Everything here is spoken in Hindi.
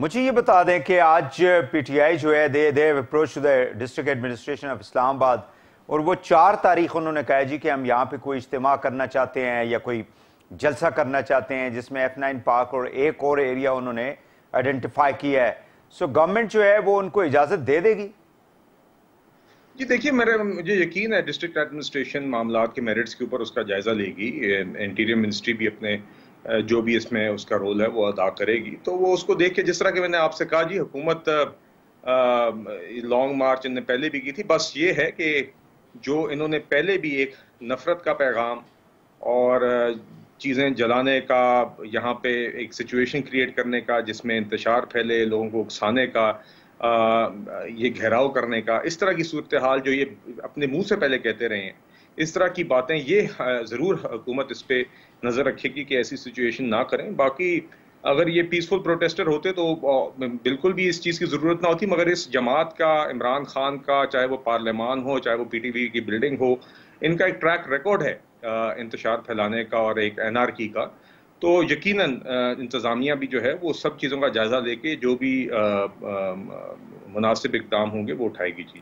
मुझे ये बता दें कि आज पीटीआई जो है दे दे approach the district administration of Islamabad और वो चार तारीख उन्होंने कहा जी कि हम यहाँ पे कोई इज्तम करना चाहते हैं या कोई जलसा करना चाहते हैं जिसमें एफ नाइन पार्क और एक और एरिया उन्होंने आइडेंटिफाई किया है सो गवर्नमेंट जो है वो उनको इजाज़त दे देगी जी देखिए मेरे मुझे यकीन है डिस्ट्रिक्ट एडमिनिस्ट्रेशन मामला के मेरिट्स के ऊपर उसका जायज़ा लेगी इंटीरियर मिनिस्ट्री भी अपने जो भी इसमें उसका रोल है वो अदा करेगी तो वो उसको देख के जिस तरह के मैंने आपसे कहा जी हुकूमत लॉन्ग मार्च इनने पहले भी की थी बस ये है कि जो इन्होंने पहले भी एक नफ़रत का पैगाम और चीज़ें जलाने का यहाँ पे एक सिचुएशन क्रिएट करने का जिसमें इंतजार फैले लोगों को उकसाने का आ, ये घेराव करने का इस तरह की सूरत हाल जो ये अपने मुंह से पहले कहते रहे हैं इस तरह की बातें ये हाँ, ज़रूर हुकूमत इस पर नज़र रखेगी कि ऐसी सिचुएशन ना करें बाकी अगर ये पीसफुल प्रोटेस्टर होते तो बिल्कुल भी इस चीज़ की ज़रूरत ना होती मगर इस जमात का इमरान खान का चाहे वो पार्लियामान हो चाहे वो पीटीवी की बिल्डिंग हो इनका एक ट्रैक रिकॉर्ड है इंतशार फैलाने का और एक एनआरकी का तो यकीन इंतज़ामिया भी जो है वो सब चीज़ों का जायज़ा लेके जो भी मुनासिब इकदाम होंगे वो उठाएगी चीज़